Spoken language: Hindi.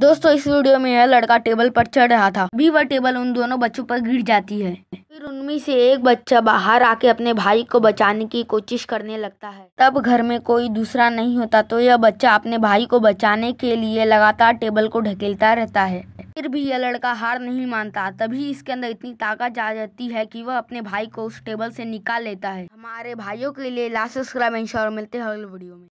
दोस्तों इस वीडियो में यह लड़का टेबल पर चढ़ रहा था भी वह टेबल उन दोनों बच्चों पर गिर जाती है फिर उनमें से एक बच्चा बाहर आके अपने भाई को बचाने की कोशिश करने लगता है तब घर में कोई दूसरा नहीं होता तो यह बच्चा अपने भाई को बचाने के लिए लगातार टेबल को ढकेलता रहता है फिर भी यह लड़का हार नहीं मानता तभी इसके अंदर इतनी ताकत जा जाती है कि वह अपने भाई को उस टेबल से निकाल लेता है हमारे भाइयों के लिए लास्ट सब्सक्राइब एंड मिलते हैं अगले वीडियो में